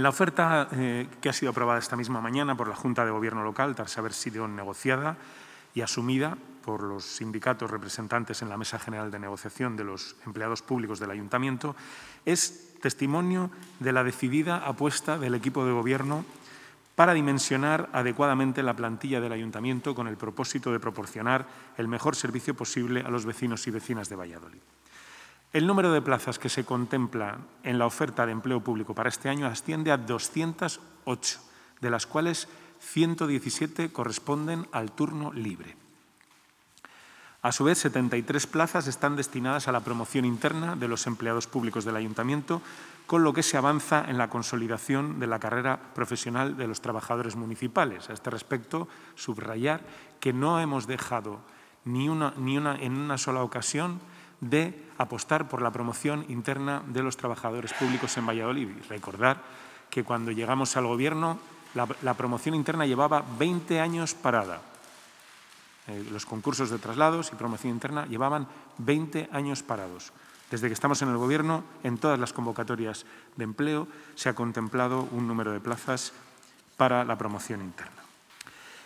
La oferta eh, que ha sido aprobada esta misma mañana por la Junta de Gobierno Local, tras haber sido negociada y asumida por los sindicatos representantes en la Mesa General de Negociación de los Empleados Públicos del Ayuntamiento, es testimonio de la decidida apuesta del equipo de Gobierno para dimensionar adecuadamente la plantilla del Ayuntamiento con el propósito de proporcionar el mejor servicio posible a los vecinos y vecinas de Valladolid. El número de plazas que se contempla en la oferta de empleo público para este año asciende a 208, de las cuales 117 corresponden al turno libre. A su vez, 73 plazas están destinadas a la promoción interna de los empleados públicos del ayuntamiento, con lo que se avanza en la consolidación de la carrera profesional de los trabajadores municipales. A este respecto, subrayar que no hemos dejado ni, una, ni una, en una sola ocasión de apostar por la promoción interna de los trabajadores públicos en Valladolid. Y recordar que cuando llegamos al Gobierno, la, promoción interna llevaba 20 años parada. Eh, los concursos de traslados y promoción interna llevaban 20 años parados. Desde que estamos en el Gobierno, en todas las convocatorias de empleo se ha contemplado un número de plazas para la promoción interna.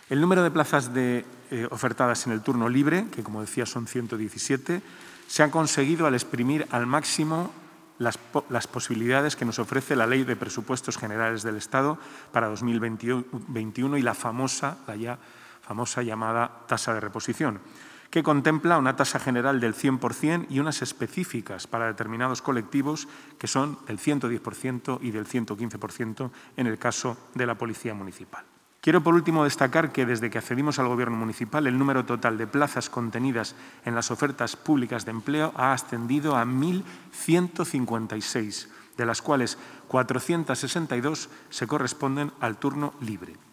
El número de plazas eh, ofertadas en el turno libre, que como decía son 117, se han conseguido al exprimir al máximo las, posibilidades que nos ofrece la Ley de Presupuestos Generales del Estado para 2021 y la famosa, la ya famosa llamada tasa de reposición, que contempla una tasa general del 100% y unas específicas para determinados colectivos que son del 110% y del 115% en el caso de la Policía Municipal. Quiero por último destacar que desde que accedimos al Gobierno municipal, el número total de plazas contenidas en las ofertas públicas de empleo ha ascendido a 1.156, de las cuales 462 se corresponden al turno libre.